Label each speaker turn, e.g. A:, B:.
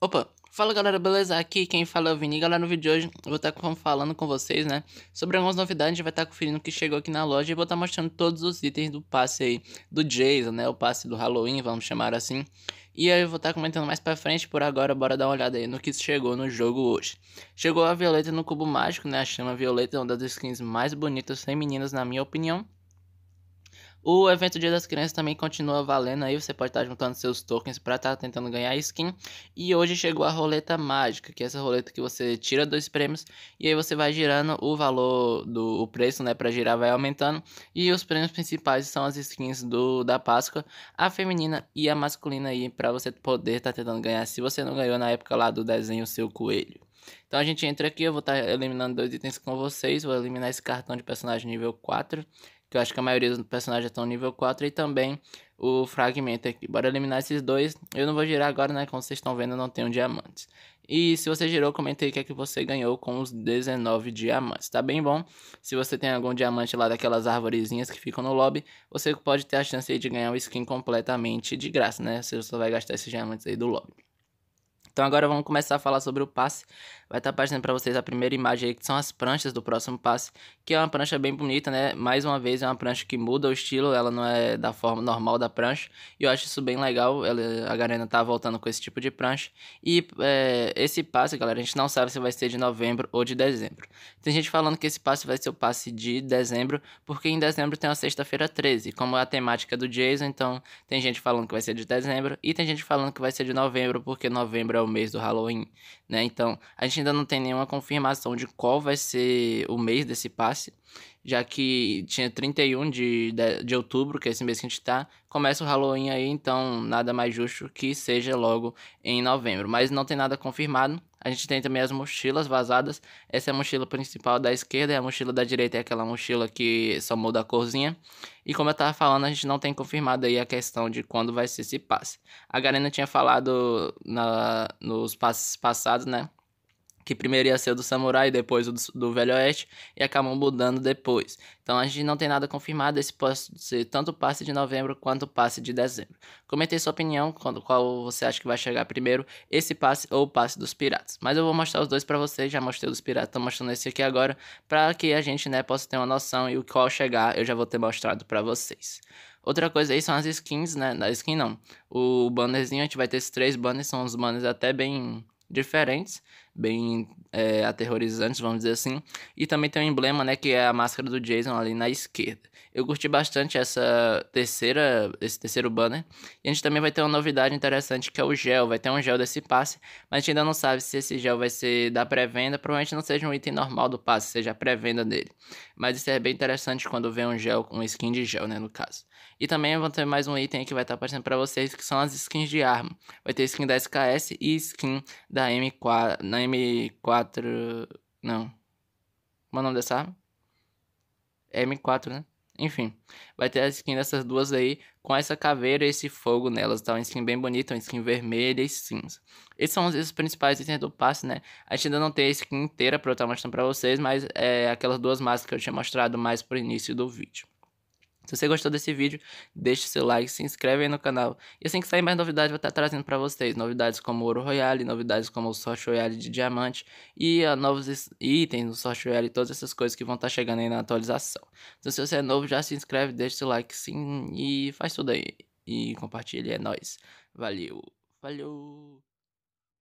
A: Opa, fala galera, beleza? Aqui quem fala é o Vini. Galera, no vídeo de hoje eu vou estar tá falando com vocês, né? Sobre algumas novidades, a gente vai estar tá conferindo o que chegou aqui na loja e vou estar tá mostrando todos os itens do passe aí do Jason, né? O passe do Halloween, vamos chamar assim. E aí eu vou estar comentando mais pra frente, por agora bora dar uma olhada aí no que chegou no jogo hoje. Chegou a Violeta no Cubo Mágico, né? A chama Violeta é uma das skins mais bonitas femininas, na minha opinião. O evento Dia das Crianças também continua valendo aí, você pode estar tá juntando seus tokens para estar tá tentando ganhar skin. E hoje chegou a roleta mágica, que é essa roleta que você tira dois prêmios e aí você vai girando o valor do o preço, né, para girar vai aumentando. E os prêmios principais são as skins do da Páscoa, a feminina e a masculina aí para você poder estar tá tentando ganhar se você não ganhou na época lá do desenho seu coelho. Então a gente entra aqui, eu vou estar eliminando dois itens com vocês, vou eliminar esse cartão de personagem nível 4 que eu acho que a maioria dos personagens estão no nível 4, e também o fragmento aqui. Bora eliminar esses dois. Eu não vou girar agora, né? Como vocês estão vendo, eu não tenho diamantes. E se você girou, comentei aí o que é que você ganhou com os 19 diamantes. Tá bem bom? Se você tem algum diamante lá daquelas arvorezinhas que ficam no lobby, você pode ter a chance aí de ganhar o skin completamente de graça, né? Você só vai gastar esses diamantes aí do lobby. Então agora vamos começar a falar sobre o passe. Vai estar aparecendo para vocês a primeira imagem aí, que são as pranchas do próximo passe, que é uma prancha bem bonita, né? Mais uma vez é uma prancha que muda o estilo, ela não é da forma normal da prancha, e eu acho isso bem legal, ela, a Garena tá voltando com esse tipo de prancha. E é, esse passe, galera, a gente não sabe se vai ser de novembro ou de dezembro. Tem gente falando que esse passe vai ser o passe de dezembro, porque em dezembro tem uma sexta-feira 13, como é a temática do Jason, então tem gente falando que vai ser de dezembro, e tem gente falando que vai ser de novembro, porque novembro é o mês do Halloween, né? Então, a gente ainda não tem nenhuma confirmação de qual vai ser o mês desse passe, já que tinha 31 de, de, de outubro, que é esse mês que a gente tá, começa o Halloween aí, então nada mais justo que seja logo em novembro. Mas não tem nada confirmado, a gente tem também as mochilas vazadas. Essa é a mochila principal da esquerda e a mochila da direita é aquela mochila que só muda a corzinha. E como eu tava falando, a gente não tem confirmado aí a questão de quando vai ser esse passe. A Garena tinha falado na, nos passes passados, né? que primeiro ia ser o do Samurai, depois o do, do Velho Oeste, e acabam mudando depois. Então a gente não tem nada confirmado, esse pode ser tanto o passe de novembro quanto o passe de dezembro. Comentei sua opinião, quando, qual você acha que vai chegar primeiro, esse passe ou o passe dos piratas. Mas eu vou mostrar os dois para vocês, já mostrei dos piratas, tô mostrando esse aqui agora, para que a gente né, possa ter uma noção e o qual chegar eu já vou ter mostrado para vocês. Outra coisa aí são as skins, né? Na skin não. O bannerzinho, a gente vai ter esses três banners, são uns banners até bem diferentes, bem é, aterrorizantes, vamos dizer assim. E também tem um emblema, né, que é a máscara do Jason ali na esquerda. Eu curti bastante essa terceira, esse terceiro banner. E a gente também vai ter uma novidade interessante que é o gel. Vai ter um gel desse passe, mas a gente ainda não sabe se esse gel vai ser da pré-venda. Provavelmente não seja um item normal do passe, seja a pré-venda dele. Mas isso é bem interessante quando vem um gel, um skin de gel, né, no caso. E também vão ter mais um item que vai estar aparecendo para vocês, que são as skins de arma. Vai ter skin da SKS e skin da da M4. Na M4. Não. Como é o nome dessa arma? M4, né? Enfim, vai ter a skin dessas duas aí, com essa caveira e esse fogo nelas, tá? Uma skin bem bonita, uma skin vermelha e cinza. Esses são os, principais itens do passe, né? A gente ainda não tem a skin inteira pra eu estar mostrando pra vocês, mas é aquelas duas máscaras que eu tinha mostrado mais pro início do vídeo. Se você gostou desse vídeo, deixe seu like, se inscreve aí no canal. E assim que sair mais novidades, vou estar trazendo para vocês novidades como Ouro Royale, novidades como o Sorte Royale de Diamante e a ah, novos itens do Sorte Royale e todas essas coisas que vão estar chegando aí na atualização. Então se você é novo, já se inscreve, deixe seu like sim e faz tudo aí. E compartilha, é nóis. Valeu, valeu!